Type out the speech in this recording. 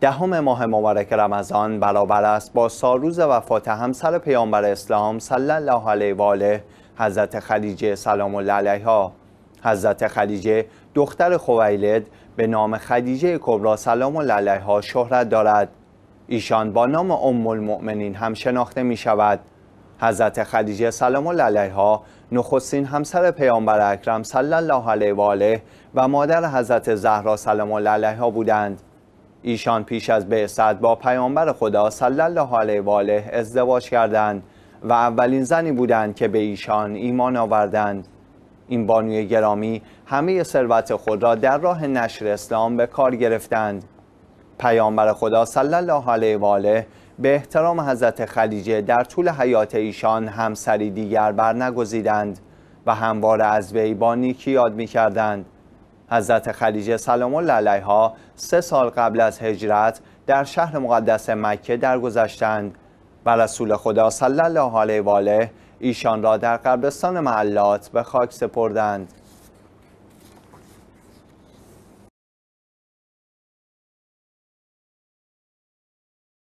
دهم ماه مبارک رمضان برابر است با روز وفات همسر پیامبر اسلام صلی الله علیه و آله حضرت خلیجه سلام الله علیها حضرت خدیجه دختر خویلد به نام خدیجه کبرا سلام الله علیها شهرت دارد ایشان با نام ام المؤمنین هم شناخته می شود حضرت خدیجه سلام الله علیها نخستین همسر پیامبر اکرم صلی الله علیه و آله و مادر حضرت زهرا سلام الله علیها بودند ایشان پیش از بعثت با پیامبر خدا صلی الله علیه و آله ازدواج کردند و اولین زنی بودند که به ایشان ایمان آوردند این بانوی گرامی همه ثروت خود را در راه نشر اسلام به کار گرفتند پیامبر خدا صلی الله علیه و آله به احترام حضرت خلیجه در طول حیات ایشان همسری دیگر برنگزیدند و همواره از وی با نیکی یاد می‌کردند حضرت خلیجه سلام الله علیها سه سال قبل از هجرت در شهر مقدس مکه درگذشتند و رسول خدا صلی الله علیه و آله ایشان را در قبرستان معلات به خاک سپردند